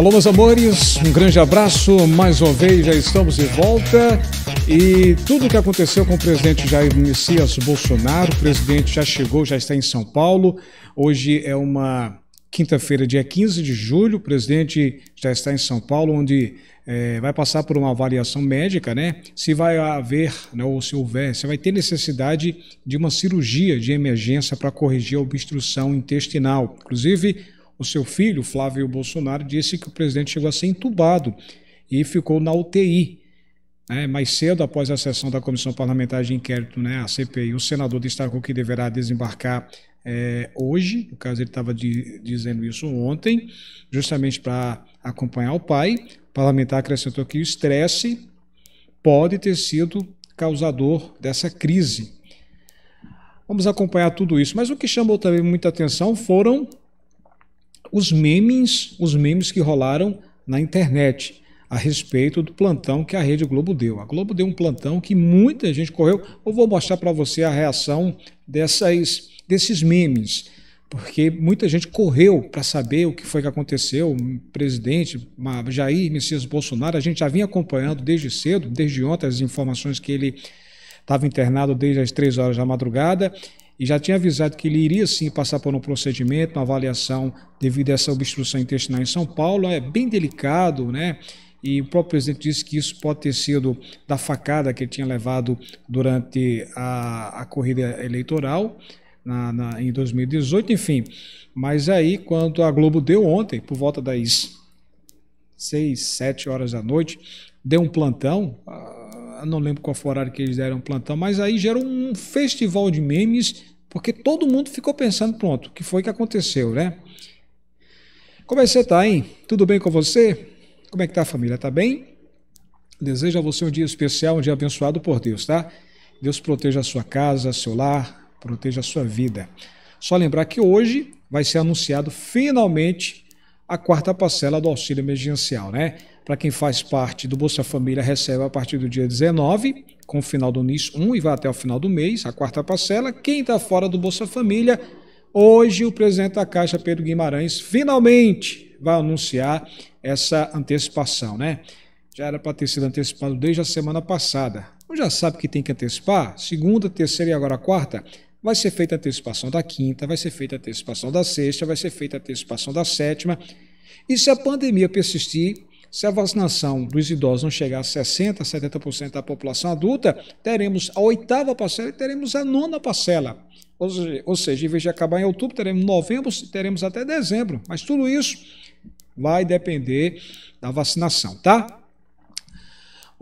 Alô, meus amores, um grande abraço. Mais uma vez, já estamos de volta. E tudo o que aconteceu com o presidente Jair Messias Bolsonaro, o presidente já chegou, já está em São Paulo. Hoje é uma quinta-feira, dia 15 de julho. O presidente já está em São Paulo, onde é, vai passar por uma avaliação médica, né? Se vai haver, né, ou se houver, se vai ter necessidade de uma cirurgia de emergência para corrigir a obstrução intestinal. Inclusive, o seu filho, Flávio Bolsonaro, disse que o presidente chegou a ser entubado e ficou na UTI. Né, mais cedo, após a sessão da Comissão Parlamentar de Inquérito, né, a CPI, o senador destacou que deverá desembarcar é, hoje, no caso ele estava dizendo isso ontem, justamente para acompanhar o pai. O parlamentar acrescentou que o estresse pode ter sido causador dessa crise. Vamos acompanhar tudo isso. Mas o que chamou também muita atenção foram os memes, os memes que rolaram na internet a respeito do plantão que a Rede Globo deu. A Globo deu um plantão que muita gente correu. Eu vou mostrar para você a reação dessas, desses memes, porque muita gente correu para saber o que foi que aconteceu. O presidente Jair Messias Bolsonaro, a gente já vinha acompanhando desde cedo, desde ontem, as informações que ele estava internado desde as três horas da madrugada e já tinha avisado que ele iria sim passar por um procedimento, uma avaliação devido a essa obstrução intestinal em São Paulo, é bem delicado, né? E o próprio presidente disse que isso pode ter sido da facada que ele tinha levado durante a, a corrida eleitoral na, na, em 2018, enfim. Mas aí, quando a Globo deu ontem, por volta das 6, 7 horas da noite, deu um plantão, ah, não lembro qual foi o horário que eles deram um plantão, mas aí gerou um festival de memes porque todo mundo ficou pensando, pronto, o que foi que aconteceu, né? Como é que você está, hein? Tudo bem com você? Como é que está a família? Está bem? Desejo a você um dia especial, um dia abençoado por Deus, tá? Deus proteja a sua casa, seu lar, proteja a sua vida. Só lembrar que hoje vai ser anunciado finalmente a quarta parcela do auxílio emergencial, né? Para quem faz parte do Bolsa Família, recebe a partir do dia 19 com o final do NIS 1 e vai até o final do mês, a quarta parcela. Quem está fora do Bolsa Família, hoje o presidente da Caixa, Pedro Guimarães, finalmente vai anunciar essa antecipação, né? Já era para ter sido antecipado desde a semana passada. Então já sabe que tem que antecipar. Segunda, terceira e agora quarta. Vai ser feita a antecipação da quinta, vai ser feita a antecipação da sexta, vai ser feita a antecipação da sétima. E se a pandemia persistir, se a vacinação dos idosos não chegar a 60%, 70% da população adulta, teremos a oitava parcela e teremos a nona parcela. Ou seja, em vez de acabar em outubro, teremos novembro, teremos até dezembro. Mas tudo isso vai depender da vacinação, tá?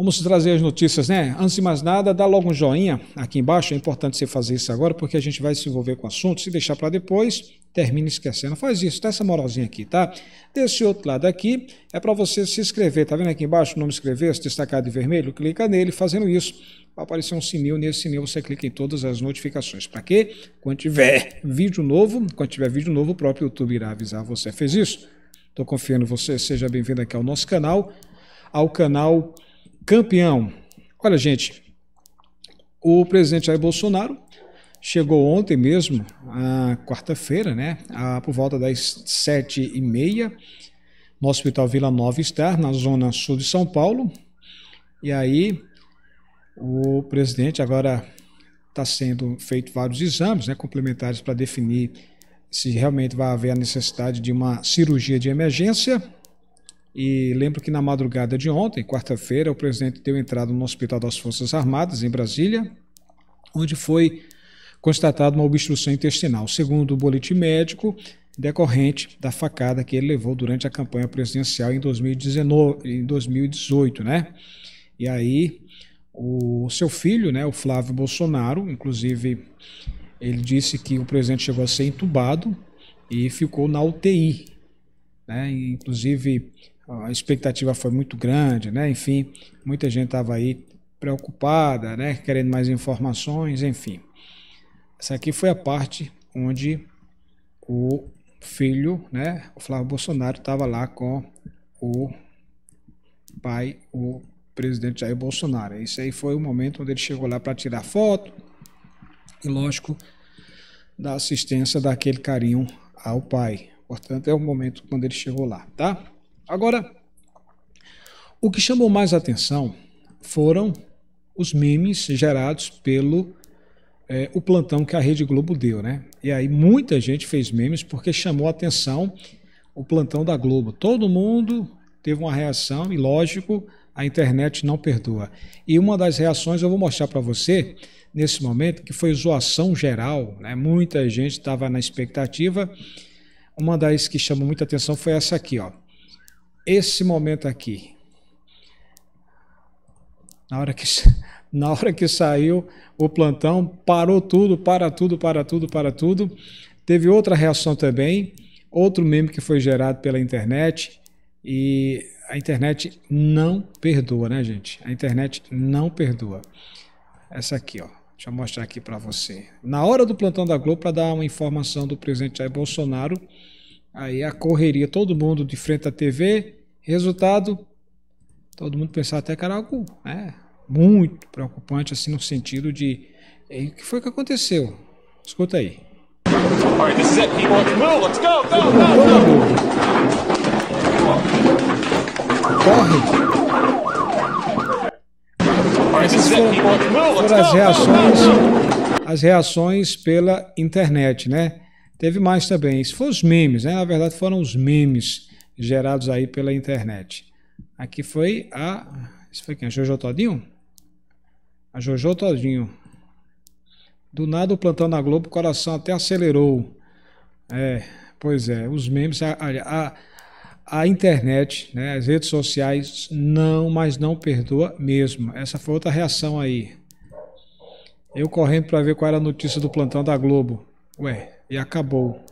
Vamos trazer as notícias, né? Antes de mais nada, dá logo um joinha aqui embaixo. É importante você fazer isso agora, porque a gente vai se envolver com o assunto. Se deixar para depois, termina esquecendo. Faz isso, tá essa moralzinha aqui, tá? Desse outro lado aqui, é para você se inscrever. Tá vendo aqui embaixo o nome inscrever, se destacar de vermelho? Clica nele. Fazendo isso, vai aparecer um sininho. Nesse sininho você clica em todas as notificações. Para quê? Quando tiver vídeo novo, quando tiver vídeo novo, o próprio YouTube irá avisar você. Fez isso? Estou confiando em você. Seja bem-vindo aqui ao nosso canal, ao canal Campeão. Olha, gente, o presidente Jair Bolsonaro chegou ontem mesmo, a quarta-feira, né, a, por volta das sete e meia, no Hospital Vila Nova Estar, na zona sul de São Paulo. E aí, o presidente agora está sendo feito vários exames né, complementares para definir se realmente vai haver a necessidade de uma cirurgia de emergência e lembro que na madrugada de ontem, quarta-feira, o presidente deu entrada no Hospital das Forças Armadas, em Brasília, onde foi constatada uma obstrução intestinal, segundo o boletim médico, decorrente da facada que ele levou durante a campanha presidencial em 2019, em 2018, né? E aí o seu filho, né, o Flávio Bolsonaro, inclusive ele disse que o presidente chegou a ser entubado e ficou na UTI, né? Inclusive a expectativa foi muito grande, né? Enfim, muita gente estava aí preocupada, né? Querendo mais informações, enfim. Essa aqui foi a parte onde o filho, né? O Flávio Bolsonaro estava lá com o pai, o presidente Jair Bolsonaro. Isso aí foi o momento onde ele chegou lá para tirar foto e, lógico, dar assistência, daquele carinho ao pai. Portanto, é o momento quando ele chegou lá, tá? Agora, o que chamou mais atenção foram os memes gerados pelo é, o plantão que a Rede Globo deu, né? E aí muita gente fez memes porque chamou atenção o plantão da Globo. Todo mundo teve uma reação e lógico, a internet não perdoa. E uma das reações eu vou mostrar para você nesse momento que foi zoação geral, né? Muita gente estava na expectativa. Uma das que chamou muita atenção foi essa aqui, ó esse momento aqui. Na hora que, na hora que saiu o plantão, parou tudo, para tudo, para tudo, para tudo. Teve outra reação também, outro meme que foi gerado pela internet e a internet não perdoa, né, gente? A internet não perdoa. Essa aqui, ó. Deixa eu mostrar aqui para você. Na hora do plantão da Globo, para dar uma informação do presidente Jair Bolsonaro, aí a correria, todo mundo de frente à TV, Resultado, todo mundo pensava até que era algo né, muito preocupante, assim, no sentido de o que foi que aconteceu? Escuta aí. Corre. foram, as reações, as reações pela internet, né? Teve mais também. Isso foram os memes, né? Na verdade, foram os memes gerados aí pela internet. Aqui foi a. Isso foi quem? A Jojo Todinho? A Jojo Todinho. Do nada o plantão na Globo, o coração até acelerou. É, pois é, os memes. A, a, a internet, né, as redes sociais, não, mas não perdoa mesmo. Essa foi outra reação aí. Eu correndo para ver qual era a notícia do plantão da Globo. Ué, e acabou.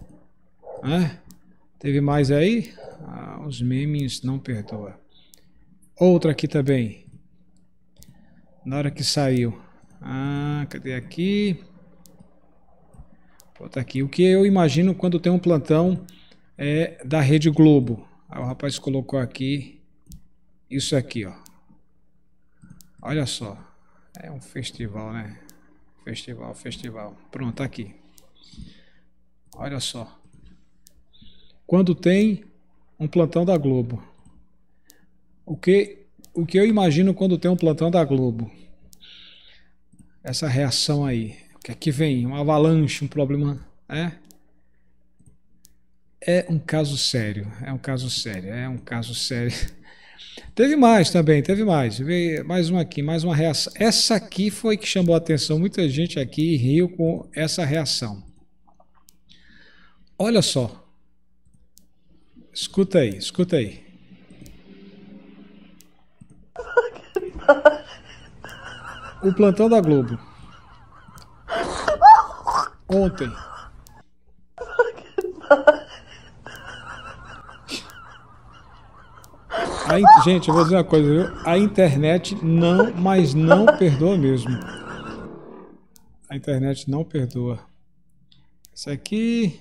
Teve mais aí? Ah, os memes não perdoa. Outra aqui também. Na hora que saiu. Ah, cadê aqui? Pô, aqui. O que eu imagino quando tem um plantão é da Rede Globo. Ah, o rapaz colocou aqui isso aqui, ó. Olha só. É um festival, né? Festival, festival. Pronto, tá aqui. Olha só. Quando tem um plantão da Globo. O que, o que eu imagino quando tem um plantão da Globo? Essa reação aí. O que é que vem? Uma avalanche, um problema. É? É um caso sério. É um caso sério. É um caso sério. Teve mais também, teve mais. Mais uma aqui, mais uma reação. Essa aqui foi que chamou a atenção. Muita gente aqui riu com essa reação. Olha só. Escuta aí, escuta aí. O plantão da Globo. Ontem. A, gente, eu vou dizer uma coisa, viu? A internet não, mas não perdoa mesmo. A internet não perdoa. Isso aqui.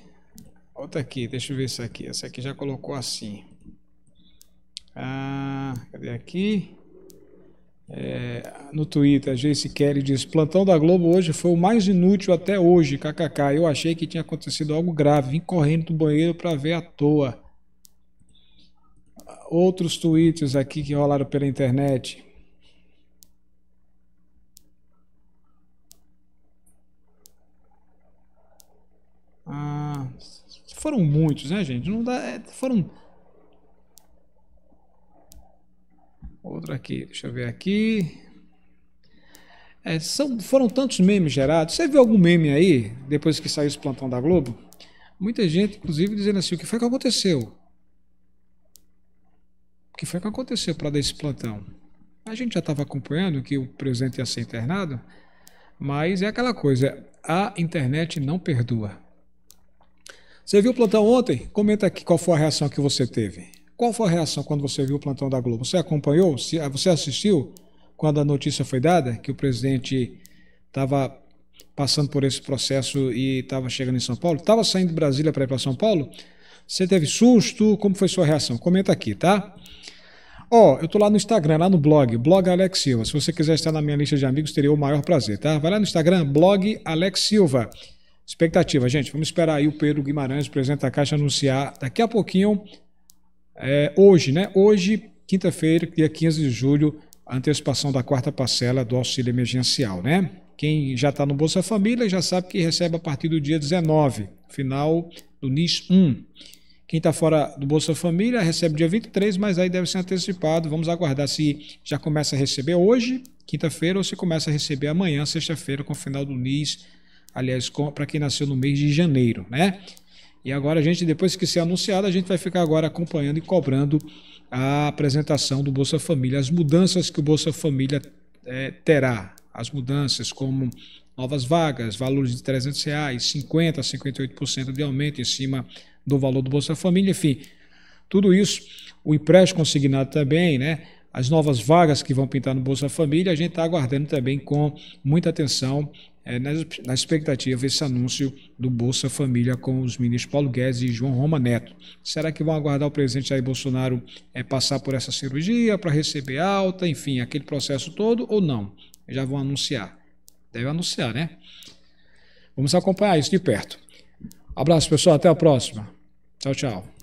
Outra aqui, deixa eu ver isso aqui. Essa aqui já colocou assim. Ah, cadê aqui? É, no Twitter, a Jace Kelly diz: Plantão da Globo hoje foi o mais inútil até hoje, kkk. Eu achei que tinha acontecido algo grave, vim correndo do banheiro para ver à toa. Outros tweets aqui que rolaram pela internet. foram muitos, né, gente? Não dá, é, foram Outra aqui, deixa eu ver aqui. É, são, foram tantos memes gerados. Você viu algum meme aí, depois que saiu esse plantão da Globo? Muita gente, inclusive, dizendo assim: o que foi que aconteceu? O que foi que aconteceu para dar esse plantão? A gente já estava acompanhando que o presidente ia ser internado, mas é aquela coisa: a internet não perdoa. Você viu o plantão ontem? Comenta aqui qual foi a reação que você teve. Qual foi a reação quando você viu o plantão da Globo? Você acompanhou? Ah, você assistiu quando a notícia foi dada que o presidente estava passando por esse processo e estava chegando em São Paulo? Estava saindo de Brasília para ir para São Paulo? Você teve susto? Como foi sua reação? Comenta aqui, tá? Ó, oh, eu tô lá no Instagram, lá no blog, blog Alex Silva. Se você quiser estar na minha lista de amigos, teria o maior prazer, tá? Vai lá no Instagram, blog Alex Silva expectativa, gente. Vamos esperar aí o Pedro Guimarães, presidente da Caixa, anunciar daqui a pouquinho, é, hoje, né? Hoje, quinta-feira, dia 15 de julho, a antecipação da quarta parcela do auxílio emergencial, né? Quem já está no Bolsa Família já sabe que recebe a partir do dia 19, final do NIS 1. Quem está fora do Bolsa Família recebe dia 23, mas aí deve ser antecipado. Vamos aguardar se já começa a receber hoje, quinta-feira, ou se começa a receber amanhã, sexta-feira, com o final do NIS 1 Aliás, para quem nasceu no mês de janeiro, né? E agora a gente, depois que ser anunciado, a gente vai ficar agora acompanhando e cobrando a apresentação do Bolsa Família, as mudanças que o Bolsa Família é, terá, as mudanças como novas vagas, valores de 300 reais, 50% a 58% de aumento em cima do valor do Bolsa Família, enfim, tudo isso, o empréstimo consignado também, né? as novas vagas que vão pintar no Bolsa Família, a gente está aguardando também com muita atenção é, na, expectativa esse anúncio do Bolsa Família com os ministros Paulo Guedes e João Roma Neto. Será que vão aguardar o presidente Jair Bolsonaro é, passar por essa cirurgia para receber alta, enfim, aquele processo todo ou não? Já vão anunciar. Deve anunciar, né? Vamos acompanhar isso de perto. Abraço, pessoal. Até a próxima. Tchau, tchau.